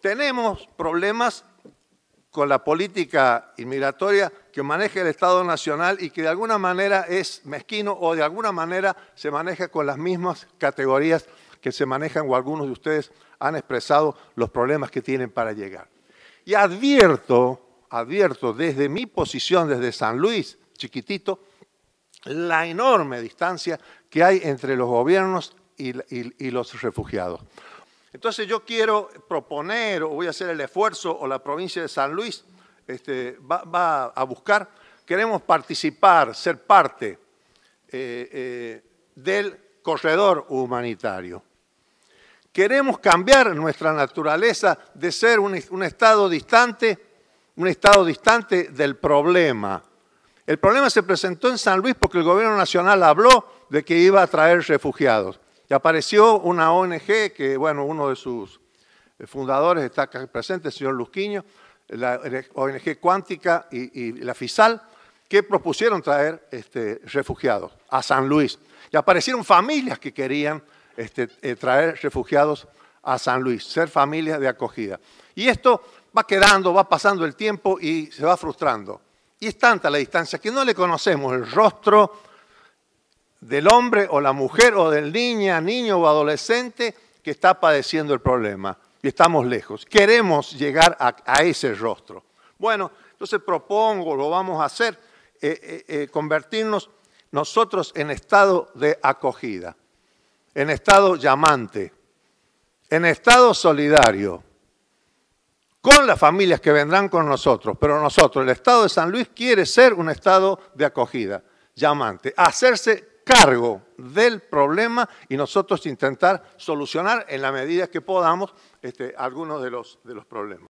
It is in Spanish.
tenemos problemas con la política inmigratoria que maneja el Estado Nacional y que de alguna manera es mezquino o de alguna manera se maneja con las mismas categorías que se manejan o algunos de ustedes han expresado los problemas que tienen para llegar. Y advierto, advierto desde mi posición, desde San Luis, chiquitito, la enorme distancia que hay entre los gobiernos y, y los refugiados. Entonces yo quiero proponer, o voy a hacer el esfuerzo, o la provincia de San Luis este, va, a buscar, queremos participar, ser parte eh, eh, del corredor humanitario. Queremos cambiar nuestra naturaleza de ser un, un estado distante, un estado distante del problema. El problema se presentó en San Luis porque el gobierno nacional habló de que iba a traer refugiados. Y apareció una ONG que, bueno, uno de sus eh, fundadores está acá presente, el señor Luzquiño, la ONG Cuántica y, la FISAL, que propusieron traer este, refugiados a San Luis. Y aparecieron familias que querían este, eh, traer refugiados a San Luis, ser familias de acogida. Y esto va quedando, va pasando el tiempo y se va frustrando. Y es tanta la distancia que no le conocemos el rostro, del hombre o la mujer o del niña, niño o adolescente que está padeciendo el problema. Y estamos lejos. Queremos llegar a, ese rostro. Bueno, entonces propongo, lo vamos a hacer, eh, eh, eh, convertirnos nosotros en estado de acogida, en estado llamante, en estado solidario, con las familias que vendrán con nosotros. Pero nosotros, el estado de San Luis quiere ser un estado de acogida, llamante, hacerse cargo del problema y nosotros intentar solucionar en la medida que podamos este, algunos de los, de los problemas.